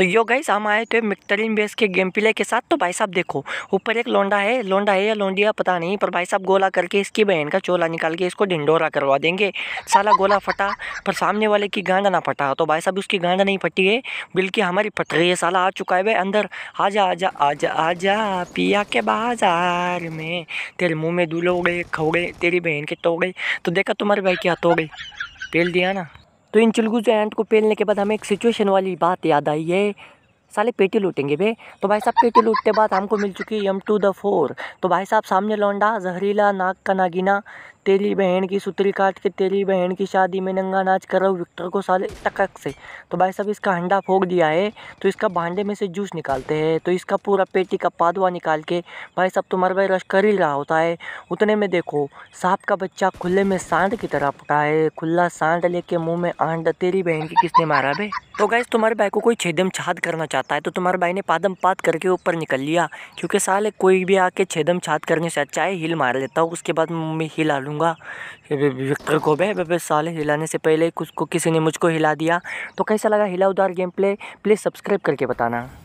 तो yo guys हम आए थे मिक्टरिन बेस के गेम प्ले के साथ तो भाई साहब देखो ऊपर एक लोंडा है लोंडा है या लोंडिया पता नहीं पर भाई साहब गोला करके इसकी बहन का चोला निकाल के इसको ढिंडोरा करवा देंगे साला गोला फटा पर सामने वाले की गांड ना फटा तो भाई साहब उसकी गांड नहीं फटी है बिल्कि हमारी फट रही है साला आ चुका है भाई अंदर आ आ जा जा आ जा आ जा पिया के बाजार में तेरे मुँह में दूलोगे खोगे तेरी बहन के तो गई तो देखा तुम्हारे भाई क्या तो गई पेल दिया ना तो इन चुलगुजू एंड को पेलने के बाद हमें एक सिचुएशन वाली बात याद आई है साले पेटी लूटेंगे भे तो भाई साहब पेटी लूटते बाद हमको मिल चुकी है एम टू द फोर तो भाई साहब सामने लौंडा जहरीला नाक का नागिना तेरी बहन की सुतरी काट के तेरी बहन की शादी में नंगा नाच कर रहा हूँ विक्टर को साले टकक से तो भाई साहब इसका हंडा फोक दिया है तो इसका भांडे में से जूस निकालते हैं तो इसका पूरा पेटी का पादवा निकाल के भाई साहब तुम्हारा भाई रश कर ही रहा होता है उतने में देखो सांप का बच्चा खुले में सांड की तरह पका है खुला सांड लेके मुँह में आंड तेरी बहन की किसने मारा भाई तो गैस तुम्हारे भाई को कोई छेदम छाद करना चाहता है तो तुम्हारे भाई ने पादम पाद करके ऊपर निकल लिया क्योंकि साले कोई भी आके छेदम छाद करने से अच्छा है हिल मार लेता हूँ उसके बाद मैं हिला लूँगा विक्टर को बे साले हिलाने से पहले कुछ को किसी ने मुझको हिला दिया तो कैसा लगा हिला उधार गेम प्ले प्लीज़ सब्सक्राइब करके बताना